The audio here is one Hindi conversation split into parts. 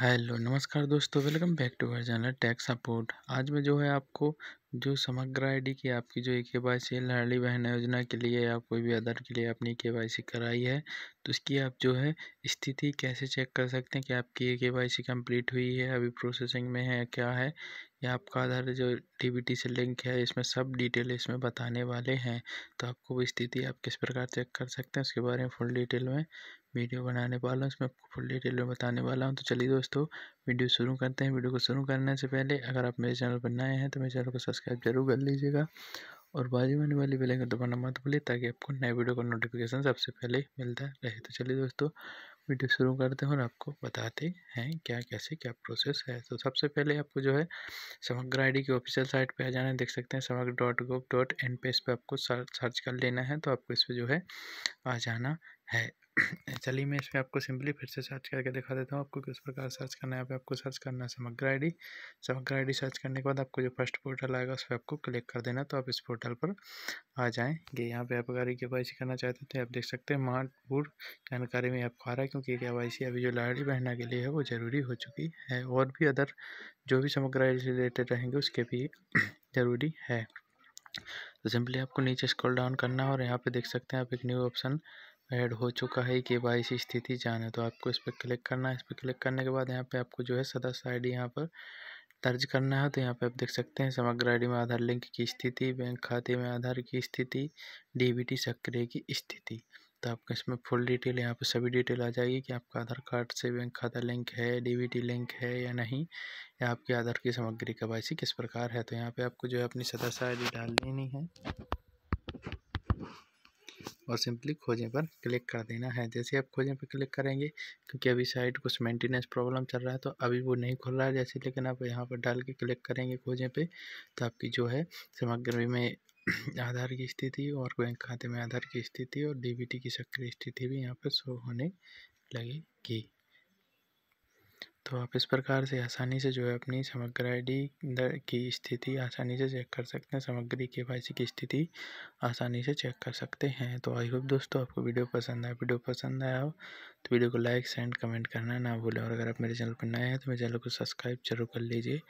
हेलो नमस्कार दोस्तों welcome back to our channel tax support आज मैं जो है आपको जो समग्र आईडी की आपकी जो के वाई सी लाडली बहन योजना के लिए या कोई भी अदर के लिए आपने के वाई सी कराई है तो उसकी आप जो है स्थिति कैसे चेक कर सकते हैं कि आपकी के वाई सी कम्प्लीट हुई है अभी प्रोसेसिंग में है क्या है या आपका आधार जो टी बी टी से लिंक है इसमें सब डिटेल इसमें बताने वाले हैं तो आपको वो स्थिति आप किस प्रकार चेक कर सकते हैं उसके बारे में फुल डिटेल में वीडियो बनाने वाला हूँ इसमें आपको फुल डिटेल में बताने वाला हूँ तो चलिए दोस्तों वीडियो शुरू करते हैं वीडियो को शुरू करने से पहले अगर आप मेरे चैनल पर नए हैं तो मेरे चैनल को सब्सक्राइब जरूर कर लीजिएगा और बाजू में आने वाली बेल आइकन दबाना मत भूलिए ताकि आपको नए वीडियो का नोटिफिकेशन सबसे पहले मिलता रहे तो चलिए दोस्तों वीडियो शुरू करते हैं और आपको बताते हैं क्या कैसे क्या प्रोसेस है तो सबसे पहले आपको जो है समग्र आईडी की ऑफिशियल साइट पे आ जाना है देख सकते हैं समग्र डॉट गोव डॉट एन पे इस पर आपको सर्च कर लेना है तो आपको इस पर जो है आ जाना है चलिए मैं इसमें आपको सिंपली फिर से सर्च करके दिखा देता हूँ आपको किस प्रकार सर्च करना है यहाँ पे आपको सर्च करना है समग्र आईडी समग्र आईडी सर्च करने के बाद आपको जो फर्स्ट पोर्टल आएगा उस पर आपको क्लिक कर देना तो आप इस पोर्टल पर आ जाएंगे यहाँ पे आप अगर के वाई करना चाहते थे तो आप देख सकते हैं महत्वपूर्ण जानकारी में आपको आ रहा है क्योंकि के वाई अभी जो लाड़ी बहना के लिए है वो ज़रूरी हो चुकी है और भी अदर जो भी समग्र डी से रिलेटेड रहेंगे उसके भी ज़रूरी है तो सिंपली आपको नीचे स्क्रॉल डाउन करना है और यहाँ पे देख सकते हैं आप एक न्यू ऑप्शन ऐड हो चुका है के वाई सी स्थिति जाने तो आपको इस पर क्लिक करना है इस पर क्लिक करने के बाद यहाँ पे आपको जो है सदस्य आई डी यहाँ पर दर्ज करना है तो यहाँ पे आप देख सकते हैं समग्र आई डी में आधार लिंक की स्थिति बैंक खाते में आधार की स्थिति डीबीटी सक्रिय की स्थिति तो आपको इसमें फुल डिटेल यहाँ पर सभी डिटेल आ जाएगी कि आपका आधार कार्ड से बैंक खाता लिंक है टी लिंक है या नहीं या आपके आधार की सामग्री का वाई किस प्रकार है तो यहाँ पर आपको जो है अपनी सदस्य आई डी डाल देनी है और सिंपली खोजें पर क्लिक कर देना है जैसे आप खोजें पर क्लिक करेंगे क्योंकि अभी साइट कुछ मेंटेनेंस प्रॉब्लम चल रहा है तो अभी वो नहीं खुल रहा है जैसे लेकिन आप यहाँ पर डाल के क्लिक करेंगे खोजें पे तो आपकी जो है सामग्री में आधार की स्थिति और बैंक खाते में आधार की स्थिति और डी की सक्रिय स्थिति भी यहाँ पर शो होने लगेगी तो आप इस प्रकार से आसानी से जो है अपनी समग्र आई डी की स्थिति आसानी से चेक कर सकते हैं समग्री के वाई सी की स्थिति आसानी से चेक कर सकते हैं तो आई होप दोस्तों आपको वीडियो पसंद आया वीडियो पसंद आया हो तो वीडियो को लाइक सेंड कमेंट करना ना भूलें और अगर आप मेरे चैनल पर नए हैं तो मेरे चैनल को सब्सक्राइब जरूर कर लीजिए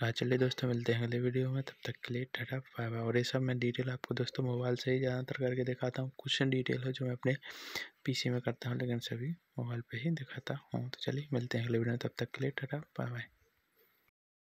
हाँ चलिए दोस्तों मिलते हैं अगले वीडियो में तब तक के लिए टाटा बाय बाय और ये सब मैं डिटेल आपको दोस्तों मोबाइल से ही ज़्यादातर करके दिखाता हूँ कुछ डिटेल है जो मैं अपने पीसी में करता हूँ लेकिन सभी मोबाइल पे ही दिखाता हूँ तो चलिए मिलते हैं अगले वीडियो में तब तक के लिए टाटा बाय बाय